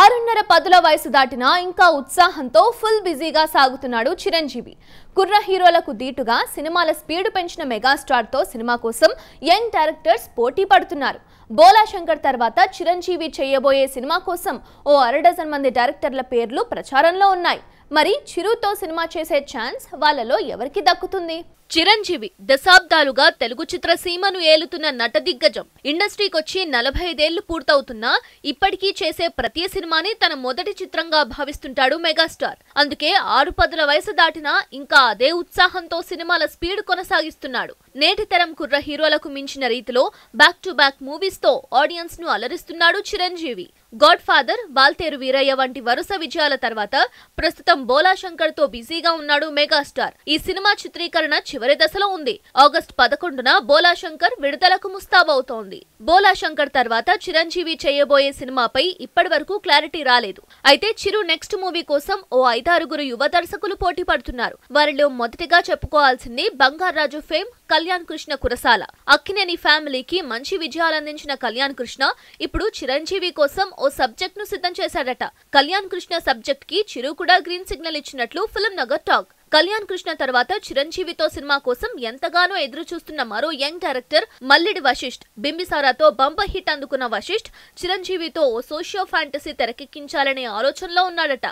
ఆరున్నర పదుల వయసు దాటినా ఇంకా ఉత్సాహంతో ఫుల్ బిజీగా సాగుతున్నాడు చిరంజీవి కుర్ర హీరోలకు దీటుగా సినిమాల స్పీడ్ పెంచిన మెగాస్టార్తో సినిమా కోసం యంగ్ డైరెక్టర్స్ పోటీ పడుతున్నారు బోలా శంకర్ తర్వాత చిరంజీవి చేయబోయే సినిమా కోసం ఓ అరడజన్ మంది డైరెక్టర్ల పేర్లు ప్రచారంలో ఉన్నాయి మరి చిరుతో సినిమా చేసే ఛాన్స్ వాళ్ళలో ఎవరికి దక్కుతుంది చిరంజీవి దశాబ్దాలుగా తెలుగు చిత్ర సీమను ఏలుతున్న నట దిగ్గజం ఇండస్ట్రీకొచ్చి నలభై ఐదేళ్లు పూర్తవుతున్నా ఇప్పటికీ చేసే ప్రతి సినిమాని తన మొదటి చిత్రంగా భావిస్తుంటాడు మెగాస్టార్ అందుకే ఆరు పదుల వయసు దాటినా ఇంకా అదే ఉత్సాహంతో సినిమాల స్పీడ్ కొనసాగిస్తున్నాడు నేటి తరం కుర్ర హీరోలకు మించిన రీతిలో బ్యాక్ టు బ్యాక్ మూవీస్తో ఆడియన్స్ ను అలరిస్తున్నాడు చిరంజీవి గాడ్ ఫాదర్ బాల్తేరు వీరయ్య వంటి వరుస విజయాల తర్వాత ప్రస్తుతం బోలా శంకర్ తో బిజీగా ఉన్నాడు మెగాస్టార్ ఈ సినిమా చిత్రీకరణ చివరి దశలో ఉంది ఆగస్ట్ పదకొండున బోలా శంకర్ విడుదలకు ముస్తాబవుతోంది బోలా శంకర్ తర్వాత చిరంజీవి చేయబోయే సినిమాపై ఇప్పటి వరకు క్లారిటీ రాలేదు అయితే చిరు నెక్స్ట్ మూవీ కోసం ఓ ఐదారుగురు యువ దర్శకులు పోటీ పడుతున్నారు వారిలో మొదటిగా చెప్పుకోవాల్సింది బంగారాజు ఫేమ్ కళ్యాణ్ కృష్ణ కురసాల అక్కినేని ఫ్యామిలీకి మంచి విజయాలందించిన కళ్యాణ్ కృష్ణ ఇప్పుడు చిరంజీవి కోసం ఓ సబ్జెక్ట్ ను సిద్ధం చేశాడట కళ్యాణ్ కృష్ణ సబ్జెక్ట్ కి చిరు కూడా గ్రీన్ సిగ్నల్ ఇచ్చినట్లు ఫిల్మ్ నగర్ టాక్ కళ్యాణ్ కృష్ణ తర్వాత చిరంజీవితో సినిమా కోసం ఎంతగానో ఎదురు చూస్తున్న మరో యంగ్ డైరెక్టర్ మల్లిడి వశిష్ఠ్ బింబిసారాతో బంబ హిట్ అందుకున్న వశిష్ఠ్ చిరంజీవితో ఓ సోషియో ఫ్యాంటసీ తెరకెక్కించాలనే ఆలోచనలో ఉన్నాడట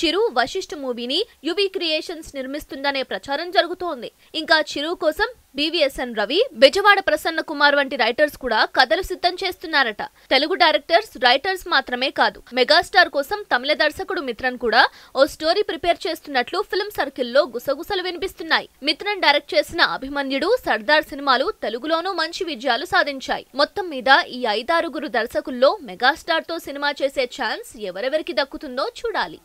చిరు వశిష్ఠ్ మూవీని యువి క్రియేషన్స్ నిర్మిస్తుందనే ప్రచారం జరుగుతోంది ఇంకా చిరు కోసం బీవీఎస్ఎన్ రవి బెజవాడ ప్రసన్న కుమార్ వంటి రైటర్స్ కూడా కథలు సిద్ధం చేస్తున్నారట తెలుగు డైరెక్టర్స్ రైటర్స్ మాత్రమే కాదు మెగాస్టార్ కోసం తమిళ దర్శకుడు మిత్రన్ కూడా ఓ స్టోరీ ప్రిపేర్ చేస్తున్నట్లు ఫిల్మ్ సర్కిల్లో థియేటర్లో గుసగుసలు వినిపిస్తున్నాయి మిథునన్ డైరెక్ట్ చేసిన అభిమన్యుడు సర్దార్ సినిమాలు తెలుగులోనూ మంచి విజయాలు సాధించాయి మొత్తం మీద ఈ ఐదారుగురు దర్శకుల్లో మెగాస్టార్తో సినిమా చేసే ఛాన్స్ ఎవరెవరికి దక్కుతుందో చూడాలి